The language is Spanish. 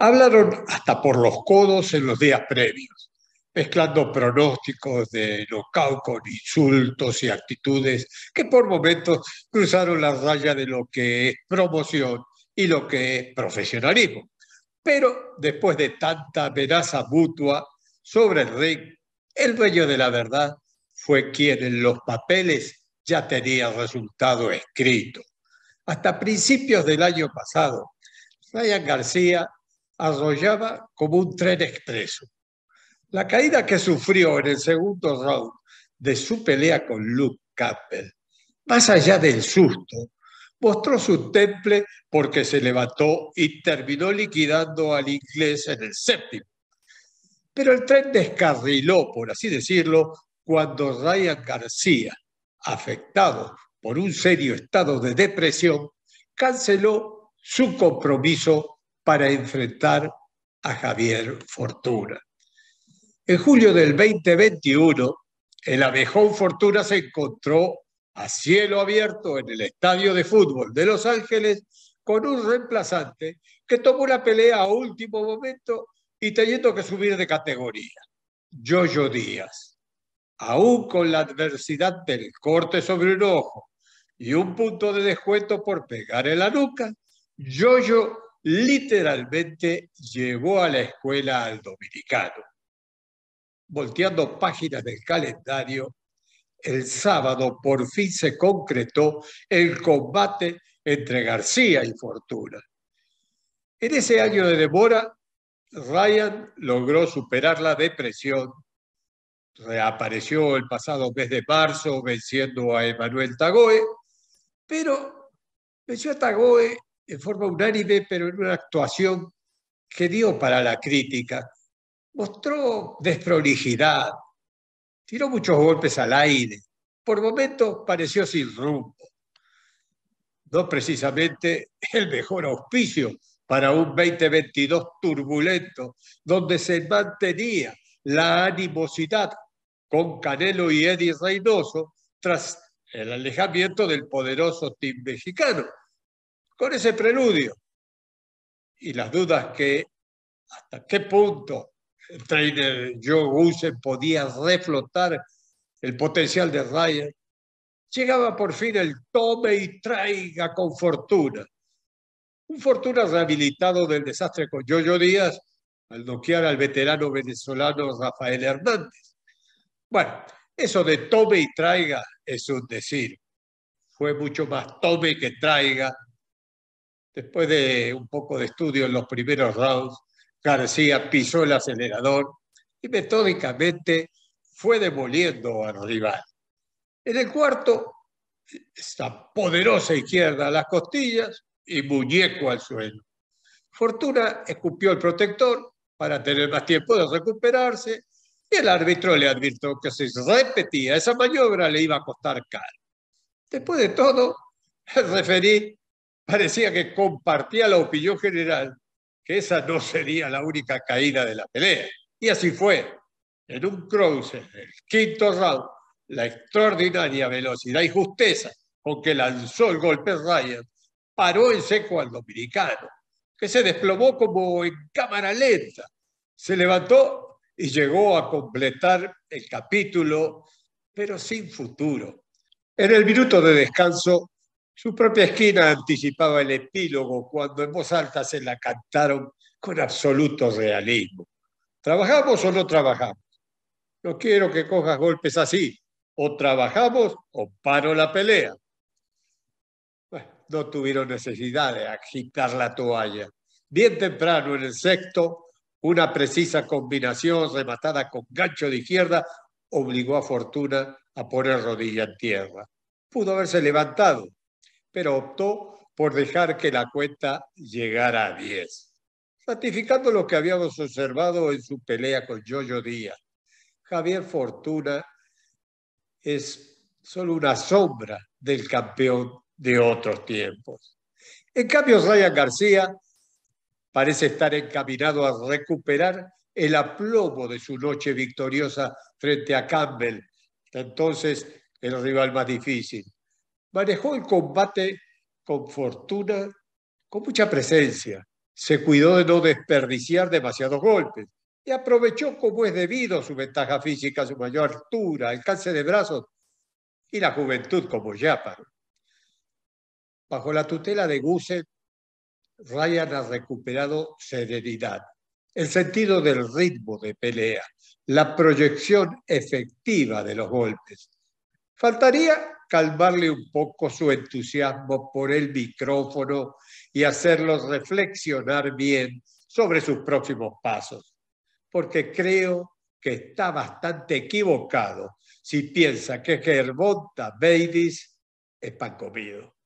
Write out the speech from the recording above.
Hablaron hasta por los codos en los días previos, mezclando pronósticos de knockout con insultos y actitudes que por momentos cruzaron la raya de lo que es promoción y lo que es profesionalismo. Pero después de tanta amenaza mutua sobre el ring, el dueño de la verdad fue quien en los papeles ya tenía resultado escrito. Hasta principios del año pasado, Ryan García arrollaba como un tren expreso. La caída que sufrió en el segundo round de su pelea con Luke Campbell, más allá del susto, mostró su temple porque se levantó y terminó liquidando al inglés en el séptimo. Pero el tren descarriló, por así decirlo, cuando Ryan García, afectado por un serio estado de depresión, canceló su compromiso para enfrentar a Javier Fortuna. En julio del 2021, el abejón Fortuna se encontró a cielo abierto en el estadio de fútbol de Los Ángeles con un reemplazante que tomó la pelea a último momento y teniendo que subir de categoría, Jojo Díaz. Aún con la adversidad del corte sobre un ojo y un punto de descuento por pegar en la nuca, Yoyo literalmente llevó a la escuela al dominicano. Volteando páginas del calendario, el sábado por fin se concretó el combate entre García y Fortuna. En ese año de demora, Ryan logró superar la depresión, reapareció el pasado mes de marzo venciendo a Emanuel Tagoe, pero venció a Tagoe en forma unánime, pero en una actuación que dio para la crítica. Mostró desprolijidad, tiró muchos golpes al aire, por momentos pareció sin rumbo. No precisamente el mejor auspicio para un 2022 turbulento, donde se mantenía la animosidad con Canelo y Eddie Reynoso tras el alejamiento del poderoso team mexicano con ese preludio y las dudas que hasta qué punto el trainer Joe podía reflotar el potencial de Ryan, llegaba por fin el tome y traiga con fortuna. Un fortuna rehabilitado del desastre con Jojo Díaz al noquear al veterano venezolano Rafael Hernández. Bueno, eso de tome y traiga es un decir. Fue mucho más tome que traiga Después de un poco de estudio en los primeros rounds, García pisó el acelerador y metódicamente fue demoliendo al rival. En el cuarto, esa poderosa izquierda a las costillas y muñeco al suelo. Fortuna escupió el protector para tener más tiempo de recuperarse y el árbitro le advirtió que si repetía esa maniobra le iba a costar caro. Después de todo, el referí parecía que compartía la opinión general que esa no sería la única caída de la pelea. Y así fue. En un cruce, el quinto round, la extraordinaria velocidad y justeza con que lanzó el golpe Ryan paró en seco al dominicano, que se desplomó como en cámara lenta. Se levantó y llegó a completar el capítulo, pero sin futuro. En el minuto de descanso, su propia esquina anticipaba el epílogo cuando en voz alta se la cantaron con absoluto realismo. ¿Trabajamos o no trabajamos? No quiero que cojas golpes así. O trabajamos o paro la pelea. no tuvieron necesidad de agitar la toalla. Bien temprano en el sexto, una precisa combinación rematada con gancho de izquierda obligó a Fortuna a poner rodilla en tierra. Pudo haberse levantado, pero optó por dejar que la cuenta llegara a 10, ratificando lo que habíamos observado en su pelea con Jojo Díaz. Javier Fortuna es solo una sombra del campeón de otros tiempos. En cambio, Ryan García parece estar encaminado a recuperar el aplomo de su noche victoriosa frente a Campbell, entonces el rival más difícil manejó el combate con fortuna, con mucha presencia. Se cuidó de no desperdiciar demasiados golpes y aprovechó como es debido su ventaja física, su mayor altura, alcance de brazos y la juventud como ya paró. Bajo la tutela de Guse, Ryan ha recuperado serenidad, el sentido del ritmo de pelea, la proyección efectiva de los golpes. Faltaría calmarle un poco su entusiasmo por el micrófono y hacerlos reflexionar bien sobre sus próximos pasos, porque creo que está bastante equivocado si piensa que Gervonta Babies es pan comido.